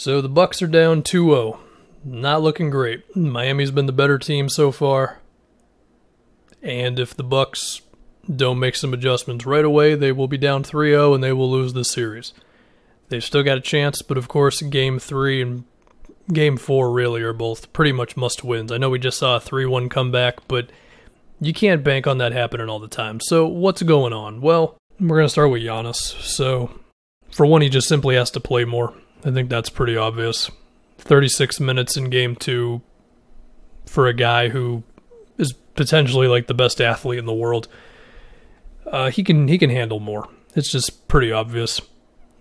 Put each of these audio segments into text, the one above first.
So the Bucks are down 2-0. Not looking great. Miami's been the better team so far. And if the Bucks don't make some adjustments right away, they will be down 3-0 and they will lose this series. They've still got a chance, but of course, game 3 and game 4 really are both pretty much must-wins. I know we just saw a 3-1 comeback, but you can't bank on that happening all the time. So what's going on? Well, we're going to start with Giannis. So for one, he just simply has to play more. I think that's pretty obvious. 36 minutes in game two for a guy who is potentially like the best athlete in the world. Uh, he can he can handle more. It's just pretty obvious.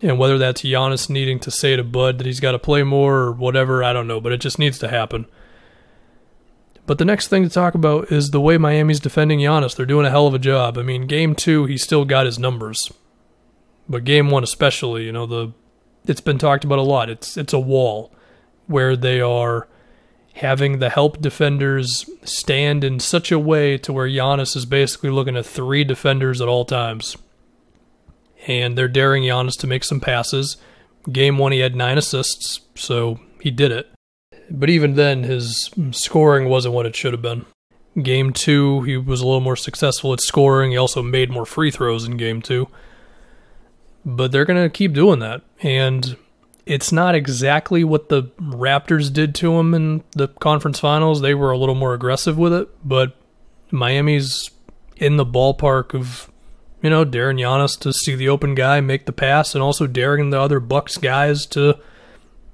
And whether that's Giannis needing to say to Bud that he's got to play more or whatever, I don't know, but it just needs to happen. But the next thing to talk about is the way Miami's defending Giannis. They're doing a hell of a job. I mean, game two, he still got his numbers. But game one, especially, you know, the it's been talked about a lot. It's it's a wall where they are having the help defenders stand in such a way to where Giannis is basically looking at three defenders at all times. And they're daring Giannis to make some passes. Game one, he had nine assists, so he did it. But even then, his scoring wasn't what it should have been. Game two, he was a little more successful at scoring. He also made more free throws in game two but they're going to keep doing that. And it's not exactly what the Raptors did to them in the conference finals. They were a little more aggressive with it, but Miami's in the ballpark of, you know, daring Giannis to see the open guy make the pass and also daring the other Bucks guys to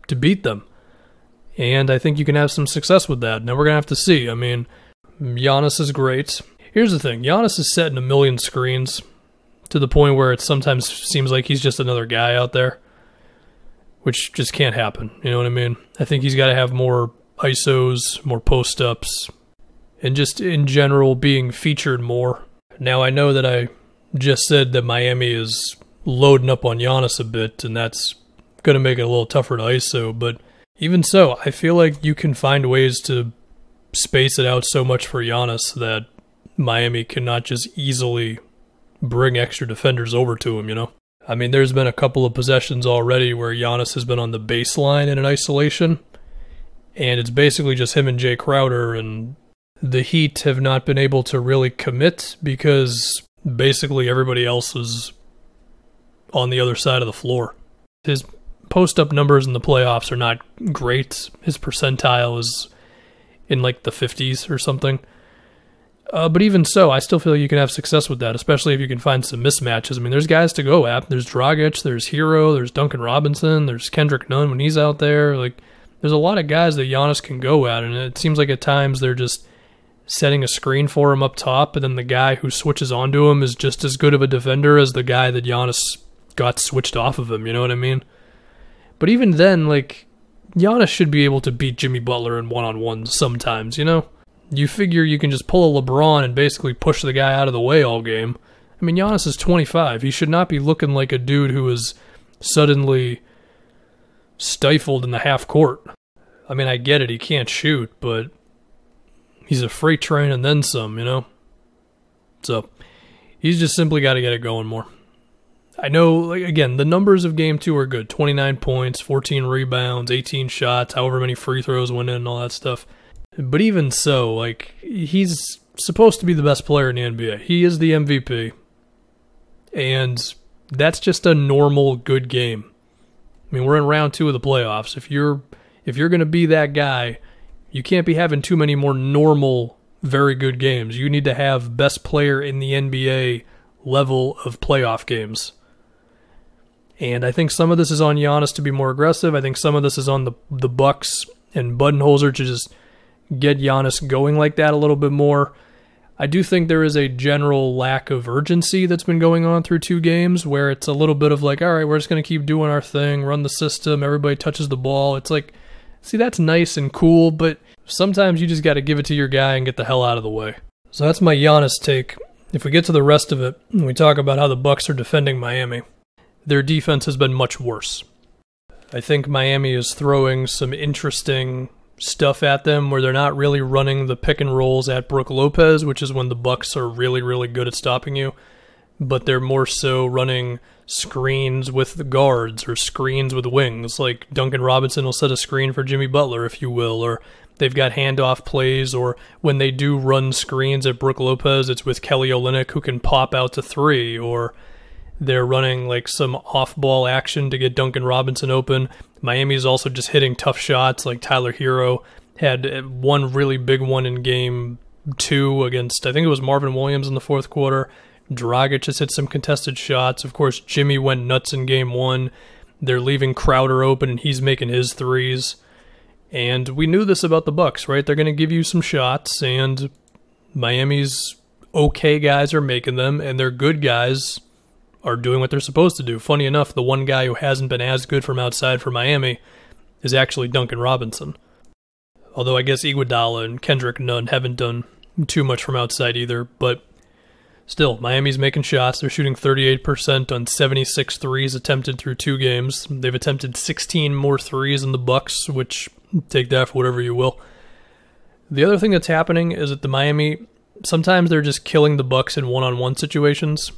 to beat them. And I think you can have some success with that. Now we're gonna have to see. I mean, Giannis is great. Here's the thing, Giannis is setting a million screens to the point where it sometimes seems like he's just another guy out there, which just can't happen. You know what I mean? I think he's got to have more ISOs, more post ups, and just in general being featured more. Now, I know that I just said that Miami is loading up on Giannis a bit, and that's going to make it a little tougher to ISO, but even so, I feel like you can find ways to space it out so much for Giannis that Miami cannot just easily bring extra defenders over to him, you know? I mean, there's been a couple of possessions already where Giannis has been on the baseline in an isolation, and it's basically just him and Jay Crowder, and the Heat have not been able to really commit because basically everybody else is on the other side of the floor. His post up numbers in the playoffs are not great. His percentile is in like the 50s or something. Uh, but even so, I still feel you can have success with that, especially if you can find some mismatches. I mean, there's guys to go at. There's Dragic, there's Hero, there's Duncan Robinson, there's Kendrick Nunn when he's out there. Like, there's a lot of guys that Giannis can go at, and it seems like at times they're just setting a screen for him up top, and then the guy who switches onto him is just as good of a defender as the guy that Giannis got switched off of him. You know what I mean? But even then, like, Giannis should be able to beat Jimmy Butler in one on ones sometimes, you know? you figure you can just pull a LeBron and basically push the guy out of the way all game. I mean, Giannis is 25. He should not be looking like a dude who is suddenly stifled in the half court. I mean, I get it. He can't shoot, but he's a freight train and then some, you know? So he's just simply got to get it going more. I know, again, the numbers of game two are good 29 points, 14 rebounds, 18 shots, however many free throws went in, and all that stuff. But even so, like he's supposed to be the best player in the NBA. He is the MVP. And that's just a normal good game. I mean, we're in round 2 of the playoffs. If you're if you're going to be that guy, you can't be having too many more normal very good games. You need to have best player in the NBA level of playoff games. And I think some of this is on Giannis to be more aggressive. I think some of this is on the the Bucks and Budenholzer to just get Giannis going like that a little bit more. I do think there is a general lack of urgency that's been going on through two games where it's a little bit of like, all right, we're just going to keep doing our thing, run the system, everybody touches the ball. It's like, see, that's nice and cool, but sometimes you just got to give it to your guy and get the hell out of the way. So that's my Giannis take. If we get to the rest of it, we talk about how the Bucks are defending Miami. Their defense has been much worse. I think Miami is throwing some interesting stuff at them where they're not really running the pick and rolls at Brooke Lopez, which is when the Bucks are really, really good at stopping you. But they're more so running screens with the guards or screens with wings. Like Duncan Robinson will set a screen for Jimmy Butler, if you will, or they've got handoff plays, or when they do run screens at Brooke Lopez, it's with Kelly Olinick who can pop out to three, or they're running like some off ball action to get Duncan Robinson open. Miami's also just hitting tough shots like Tyler Hero had uh, one really big one in game two against, I think it was Marvin Williams in the fourth quarter. Dragic just hit some contested shots. Of course, Jimmy went nuts in game one. They're leaving Crowder open and he's making his threes. And we knew this about the Bucks, right? They're going to give you some shots and Miami's okay guys are making them and their good guys are doing what they're supposed to do. Funny enough, the one guy who hasn't been as good from outside for Miami is actually Duncan Robinson. Although I guess Iguodala and Kendrick Nunn haven't done too much from outside either, but still, Miami's making shots. They're shooting 38% on 76 threes attempted through two games. They've attempted 16 more threes than the Bucks, which take that for whatever you will. The other thing that's happening is that the Miami sometimes they're just killing the Bucks in one-on-one situations.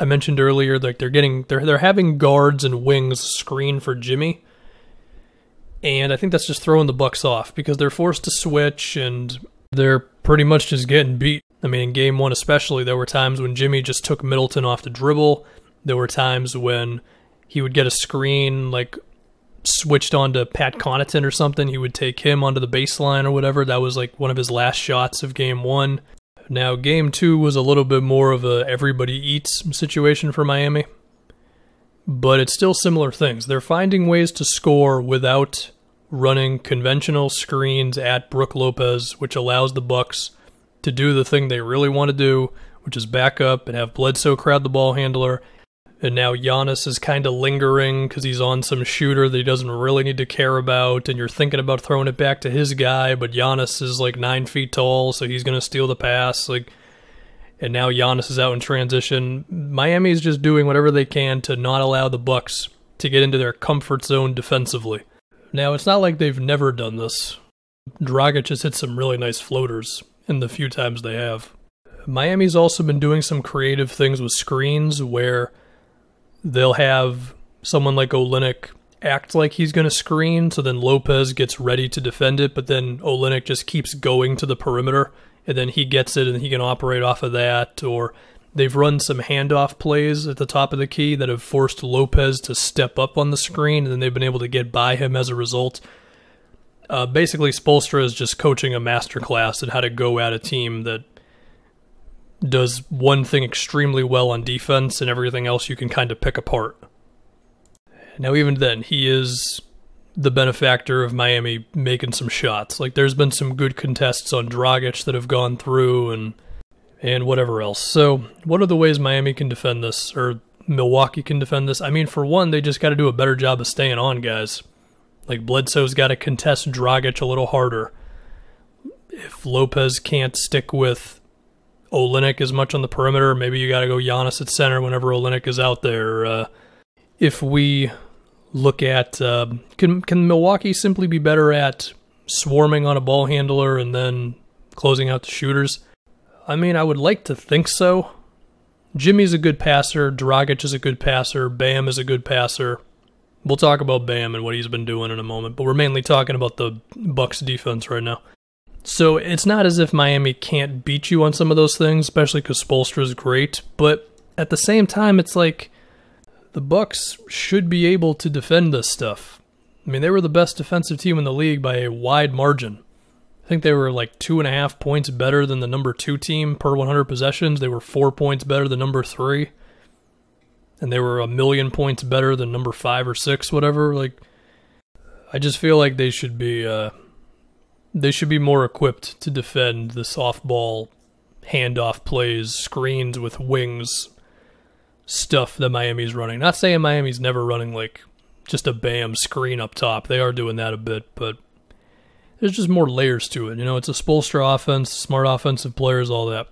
I mentioned earlier, like they're getting they're they're having guards and wings screen for Jimmy, and I think that's just throwing the Bucks off because they're forced to switch and they're pretty much just getting beat. I mean, in game one especially, there were times when Jimmy just took Middleton off the dribble. There were times when he would get a screen like switched onto Pat Connaughton or something. He would take him onto the baseline or whatever. That was like one of his last shots of game one. Now, game two was a little bit more of a everybody eats situation for Miami, but it's still similar things. They're finding ways to score without running conventional screens at Brooke Lopez, which allows the Bucks to do the thing they really want to do, which is back up and have Bledsoe crowd the ball handler and now Giannis is kind of lingering because he's on some shooter that he doesn't really need to care about. And you're thinking about throwing it back to his guy, but Giannis is like nine feet tall, so he's going to steal the pass. Like, and now Giannis is out in transition. Miami is just doing whatever they can to not allow the Bucks to get into their comfort zone defensively. Now, it's not like they've never done this. Dragic has hit some really nice floaters in the few times they have. Miami's also been doing some creative things with screens where they'll have someone like Olenek act like he's going to screen, so then Lopez gets ready to defend it, but then Olenek just keeps going to the perimeter, and then he gets it and he can operate off of that. Or they've run some handoff plays at the top of the key that have forced Lopez to step up on the screen, and then they've been able to get by him as a result. Uh, basically, Spolstra is just coaching a masterclass in how to go at a team that – does one thing extremely well on defense and everything else you can kind of pick apart. Now, even then, he is the benefactor of Miami making some shots. Like, there's been some good contests on Dragic that have gone through and and whatever else. So, what are the ways Miami can defend this, or Milwaukee can defend this? I mean, for one, they just got to do a better job of staying on, guys. Like, Bledsoe's got to contest Dragic a little harder. If Lopez can't stick with Olenek as much on the perimeter. Maybe you got to go Giannis at center whenever Olenek is out there. Uh, if we look at uh, can can Milwaukee simply be better at swarming on a ball handler and then closing out the shooters? I mean, I would like to think so. Jimmy's a good passer. Dragic is a good passer. Bam is a good passer. We'll talk about Bam and what he's been doing in a moment, but we're mainly talking about the Bucks defense right now. So it's not as if Miami can't beat you on some of those things, especially because Spolstra is great. But at the same time, it's like the Bucks should be able to defend this stuff. I mean, they were the best defensive team in the league by a wide margin. I think they were like two and a half points better than the number two team per 100 possessions. They were four points better than number three. And they were a million points better than number five or six, whatever. Like, I just feel like they should be. Uh, they should be more equipped to defend the softball handoff plays, screens with wings stuff that Miami's running. Not saying Miami's never running like just a bam screen up top. They are doing that a bit, but there's just more layers to it. You know, it's a Spolstra offense, smart offensive players, all that.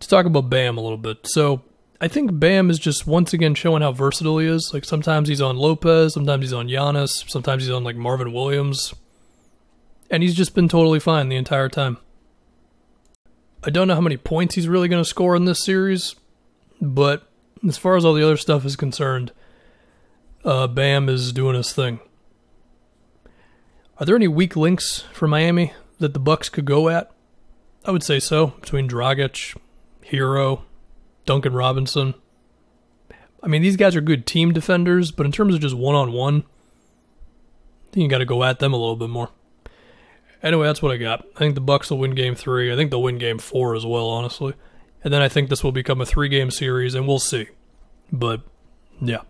To talk about Bam a little bit. So I think Bam is just once again showing how versatile he is. Like sometimes he's on Lopez, sometimes he's on Giannis, sometimes he's on like Marvin Williams and he's just been totally fine the entire time. I don't know how many points he's really going to score in this series, but as far as all the other stuff is concerned, uh, Bam is doing his thing. Are there any weak links for Miami that the Bucks could go at? I would say so. Between Dragic, Hero, Duncan Robinson. I mean, these guys are good team defenders, but in terms of just one on one, I think you got to go at them a little bit more. Anyway, that's what I got. I think the Bucks will win Game Three. I think they'll win Game Four as well, honestly. And then I think this will become a three-game series, and we'll see. But yeah.